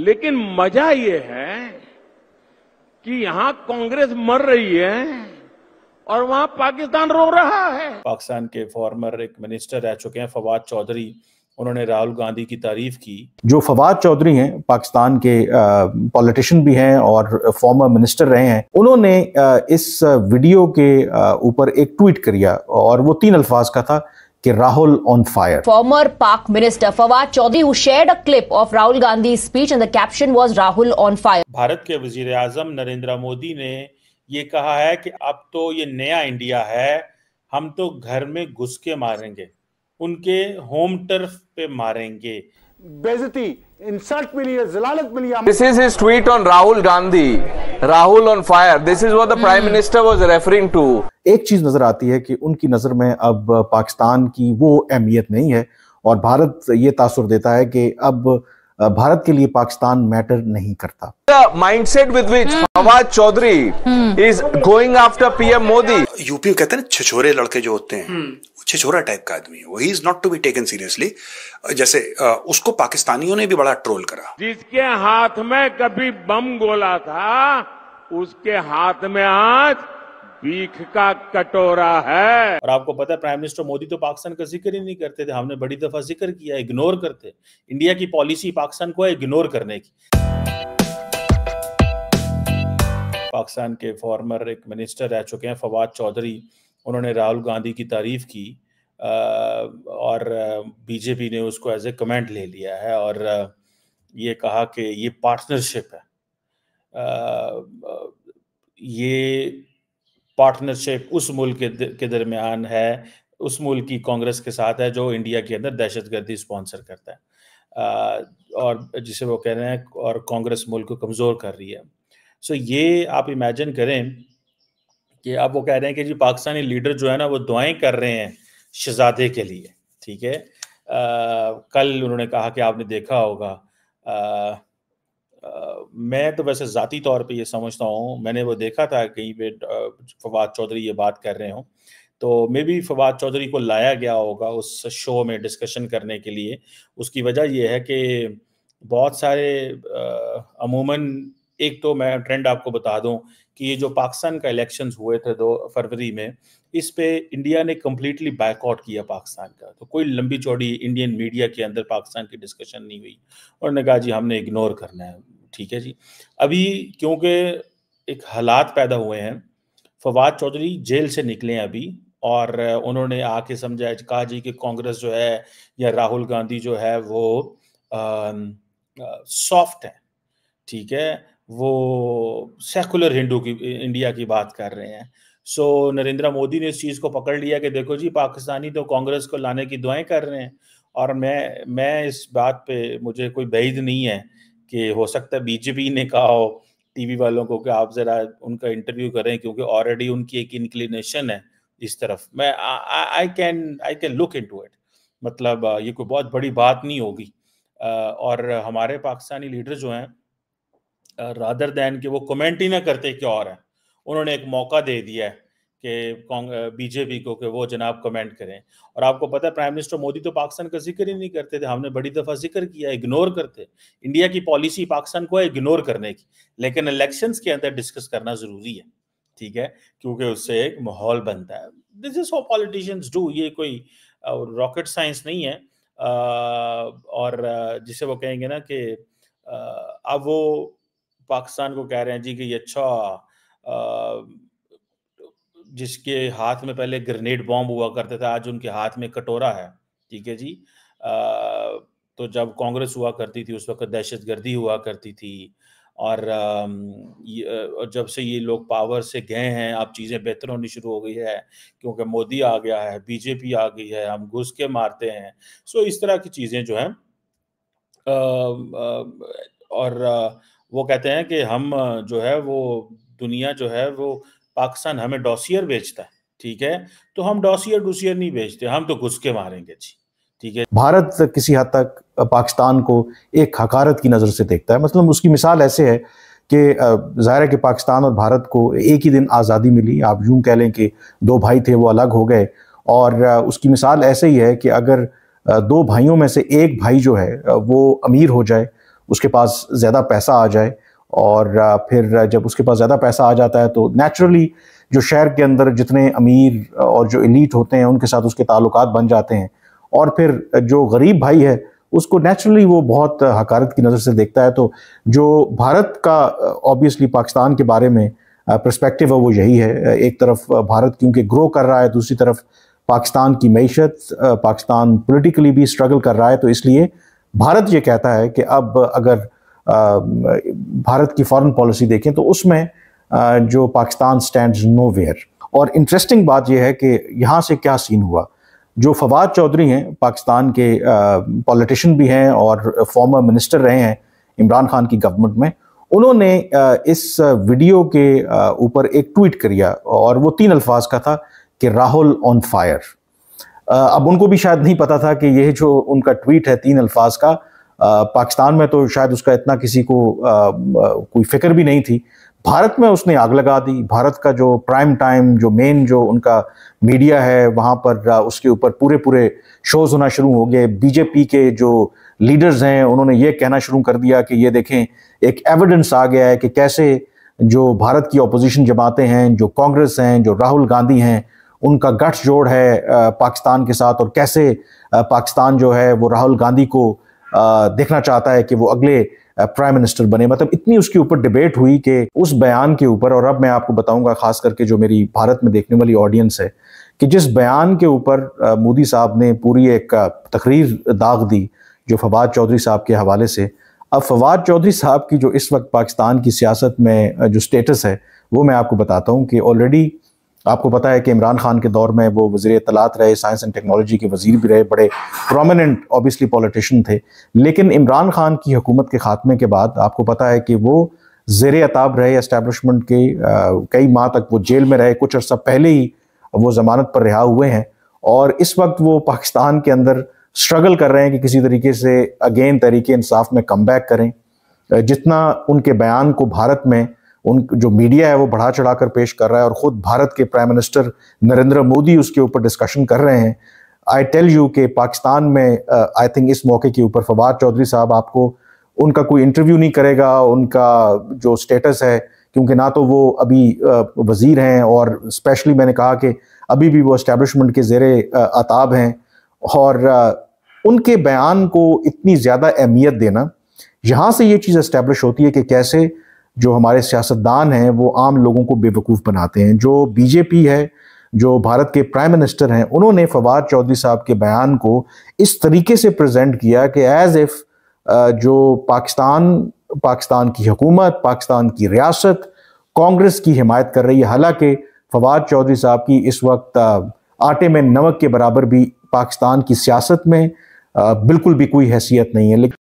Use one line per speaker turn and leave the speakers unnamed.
लेकिन मजा ये है कि यहां कांग्रेस मर रही है और वहां पाकिस्तान रो रहा है पाकिस्तान के फॉर्मर एक मिनिस्टर रह चुके हैं फवाद चौधरी उन्होंने राहुल गांधी की तारीफ की
जो फवाद चौधरी हैं पाकिस्तान के पॉलिटिशियन भी हैं और फॉर्मर मिनिस्टर रहे हैं उन्होंने आ, इस वीडियो के ऊपर एक ट्वीट किया और वो तीन अल्फाज का था कि Rahul on fire former Pak minister Fawad Chaudhry who shared a clip of Rahul Gandhi speech and the caption was Rahul on fire
Bharat के वजीर आजम नरेंद्र मोदी ने ये कहा है कि अब तो ये नया इंडिया है हम तो घर में घुस के मारेंगे उनके होम टर्फ पे मारेंगे
बेजती इंसल्ट मिली है जलालत मिली है this is his tweet on Rahul Gandhi Rahul on fire this is what the prime minister was referring to एक चीज नजर आती है कि उनकी नजर में अब पाकिस्तान की वो अहमियत नहीं है और भारत ये तासुर देता है कि अब भारत के लिए पाकिस्तान मैटर नहीं करता mind set with which Fawad Chaudhry is going after PM Modi UP कहते हैं छछोरे लड़के जो होते हैं hmm. छिछोरा टाइप का आदमी है वो he
is not to be taken seriously जैसे उसको पाकिस्तानियों ने भी बड़ा ट्रोल करा जिसके हाथ में कभी बम गोला था उसके हाथ में आज बीख का कटोरा है और आपको पता है प्राइम मिनिस्टर मोदी तो पाकिस्तान का जिक्र ही नहीं करते थे हमने बड़ी दफा जिक्र किया इग्नोर करते इंडिया की पॉलिसी पाकिस्तान को इग्नोर करने की पाकिस्तान के फॉर्मर एक मिनिस्टर रह चुके हैं फवाद चौधरी उन्होंने राहुल गांधी की तारीफ की और बीजेपी ने उसको एज ए कमेंट ले लिया है और ये कहा कि ये पार्टनरशिप है ये पार्टनरशिप उस मुल्क के दरमियान है उस मुल्क की कांग्रेस के साथ है जो इंडिया के अंदर दहशतगर्दी स्पॉन्सर करता है और जिसे वो कह रहे हैं और कांग्रेस मुल्क को कमज़ोर कर रही है सो ये आप इमेजिन करें कि अब वो कह रहे हैं कि जी पाकिस्तानी लीडर जो है ना वो दुआएं कर रहे हैं शहजादे के लिए ठीक है कल उन्होंने कहा कि आपने देखा होगा आ, आ, मैं तो वैसे ज़ाती तौर पे ये समझता हूँ मैंने वो देखा था कहीं पे फवाद चौधरी ये बात कर रहे हों तो मे बी फवाद चौधरी को लाया गया होगा उस शो में डिस्कशन करने के लिए उसकी वजह यह है कि बहुत सारे अमूमन एक तो मैं ट्रेंड आपको बता दूं कि ये जो पाकिस्तान का इलेक्शन हुए थे दो फरवरी में इस पे इंडिया ने कम्प्लीटली बैकआउट किया पाकिस्तान का तो कोई लंबी चौड़ी इंडियन मीडिया के अंदर पाकिस्तान की डिस्कशन नहीं हुई और कहा जी हमने इग्नोर करना है ठीक है जी अभी क्योंकि एक हालात पैदा हुए हैं फवाद चौधरी जेल से निकले हैं अभी और उन्होंने आके समझा कहा जी कि कांग्रेस जो है या राहुल गांधी जो है वो सॉफ्ट है ठीक है वो सेकुलर हिंदू की इंडिया की बात कर रहे हैं सो so, नरेंद्र मोदी ने इस चीज़ को पकड़ लिया कि देखो जी पाकिस्तानी तो कांग्रेस को लाने की दुआएं कर रहे हैं और मैं मैं इस बात पे मुझे कोई बैद नहीं है कि हो सकता है बीजेपी ने कहा हो टीवी वालों को कि आप ज़रा उनका इंटरव्यू करें क्योंकि ऑलरेडी उनकी एक इंक्लिनेशन है इस तरफ मैं I can I can look into it मतलब ये कोई बहुत बड़ी बात नहीं होगी और हमारे पाकिस्तानी लीडर जो हैं रादर uh, दैन कि वो कमेंट ही ना करते कि और है उन्होंने एक मौका दे दिया है कि बीजेपी uh, को कि वो जनाब कमेंट करें और आपको पता है प्राइम मिनिस्टर मोदी तो पाकिस्तान का जिक्र ही नहीं करते थे हमने बड़ी दफ़ा जिक्र किया इग्नोर करते इंडिया की पॉलिसी पाकिस्तान को है इग्नोर करने की लेकिन इलेक्शंस के अंदर डिस्कस करना ज़रूरी है ठीक है क्योंकि उससे एक माहौल बनता है this is how politicians do ये कोई रॉकेट uh, साइंस नहीं है और जिसे वो कहेंगे ना कि अब वो पाकिस्तान को कह रहे हैं जी कि ये अच्छा जिसके हाथ में पहले ग्रेनेड बॉम्ब हुआ करते थे आज उनके हाथ में कटोरा है ठीक है जी आ, तो जब कांग्रेस हुआ करती थी उस वक्त दहशत गर्दी हुआ करती थी और जब से ये लोग पावर से गए हैं अब चीज़ें बेहतर होनी शुरू हो गई है क्योंकि मोदी आ गया है बीजेपी आ गई है हम घुस के मारते हैं सो इस तरह की चीज़ें जो हैं और वो कहते हैं कि हम जो है वो दुनिया जो है वो पाकिस्तान हमें डॉसियर बेचता है ठीक है तो हम डॉसियर डूसियर नहीं बेचते हम तो घुस के मारेंगे जी
ठीक है भारत किसी हद तक पाकिस्तान को एक हकारत की नज़र से देखता है मतलब उसकी मिसाल ऐसे है कि ज़ाहिर है कि पाकिस्तान और भारत को एक ही दिन आज़ादी मिली आप यूं कह लें कि दो भाई थे वो अलग हो गए और उसकी मिसाल ऐसे ही है कि अगर दो भाइयों में से एक भाई जो है वो अमीर हो जाए उसके पास ज़्यादा पैसा आ जाए और फिर जब उसके पास ज़्यादा पैसा आ जाता है तो नेचुरली जो शहर के अंदर जितने अमीर और जो इलीट होते हैं उनके साथ उसके ताल्लुक बन जाते हैं और फिर जो गरीब भाई है उसको नेचुरली वो बहुत हकारत की नज़र से देखता है तो जो भारत का ऑब्वियसली पाकिस्तान के बारे में प्रस्पेक्टिव है वो यही है एक तरफ भारत क्योंकि ग्रो कर रहा है दूसरी तरफ पाकिस्तान की मीशत पाकिस्तान पोलिटिकली भी स्ट्रगल कर रहा है तो इसलिए भारत ये कहता है कि अब अगर भारत की फॉरेन पॉलिसी देखें तो उसमें जो पाकिस्तान स्टैंड नो वेयर और इंटरेस्टिंग बात यह है कि यहाँ से क्या सीन हुआ जो फवाद चौधरी हैं पाकिस्तान के पॉलिटिशन भी हैं और फॉर्मर मिनिस्टर रहे हैं इमरान खान की गवर्नमेंट में उन्होंने इस वीडियो के ऊपर एक ट्वीट किया और वो तीन अल्फाज का था कि राहुल ऑन फायर अब उनको भी शायद नहीं पता था कि यह जो उनका ट्वीट है तीन अल्फाज का पाकिस्तान में तो शायद उसका इतना किसी को कोई फिक्र भी नहीं थी भारत में उसने आग लगा दी भारत का जो प्राइम टाइम जो मेन जो उनका मीडिया है वहाँ पर उसके ऊपर पूरे पूरे शोज होना शुरू हो गए बीजेपी के जो लीडर्स हैं उन्होंने ये कहना शुरू कर दिया कि ये देखें एक एविडेंस आ गया है कि कैसे जो भारत की अपोजिशन जमातें हैं जो कांग्रेस हैं जो राहुल गांधी हैं उनका गठजोड़ है पाकिस्तान के साथ और कैसे पाकिस्तान जो है वो राहुल गांधी को देखना चाहता है कि वो अगले प्राइम मिनिस्टर बने मतलब इतनी उसके ऊपर डिबेट हुई कि उस बयान के ऊपर और अब मैं आपको बताऊंगा खास करके जो मेरी भारत में देखने वाली ऑडियंस है कि जिस बयान के ऊपर मोदी साहब ने पूरी एक तकरीर दाग दी जो फवाद चौधरी साहब के हवाले से अब फवाद चौधरी साहब की जो इस वक्त पाकिस्तान की सियासत में जो स्टेटस है वो मैं आपको बताता हूँ कि ऑलरेडी आपको पता है कि इमरान खान के दौर में वो वजीर तलात रहे साइंस एंड टेक्नोलॉजी के वजीर भी रहे बड़े प्रोमिनेंट ऑब्वियसली पॉलिटिशन थे लेकिन इमरान खान की हुकूमत के खात्मे के बाद आपको पता है कि वो जेर अताब रहे इस्टेबलिशमेंट के आ, कई माह तक वो जेल में रहे कुछ अर्सा पहले ही वो ज़मानत पर रिहा हुए हैं और इस वक्त वो पाकिस्तान के अंदर स्ट्रगल कर रहे हैं कि किसी तरीके से अगेन तरीके इंसाफ में कम बैक करें जितना उनके बयान को भारत में उन जो मीडिया है वो बढ़ा चढ़ाकर पेश कर रहा है और खुद भारत के प्राइम मिनिस्टर नरेंद्र मोदी उसके ऊपर डिस्कशन कर रहे हैं आई टेल यू के पाकिस्तान में आई uh, थिंक इस मौके के ऊपर फवाद चौधरी साहब आपको उनका कोई इंटरव्यू नहीं करेगा उनका जो स्टेटस है क्योंकि ना तो वो अभी uh, वजीर हैं और स्पेशली मैंने कहा कि अभी भी वो इस्टेबलिशमेंट के जेर अताब uh, हैं और उनके बयान को इतनी ज़्यादा अहमियत देना यहाँ से ये चीज़ इस्टेब्लिश होती है कि कैसे जो हमारे सियासतदान हैं वो आम लोगों को बेवकूफ़ बनाते हैं जो बीजेपी है जो भारत के प्राइम मिनिस्टर हैं उन्होंने फवाद चौधरी साहब के बयान को इस तरीके से प्रेजेंट किया कि एज़ इफ़ जो पाकिस्तान पाकिस्तान की हुकूमत पाकिस्तान की रियासत कांग्रेस की हिमायत कर रही है हालांकि फवाद चौधरी साहब की इस वक्त आटे में नमक के बराबर भी पाकिस्तान की सियासत में बिल्कुल भी कोई हैसियत नहीं है लेकिन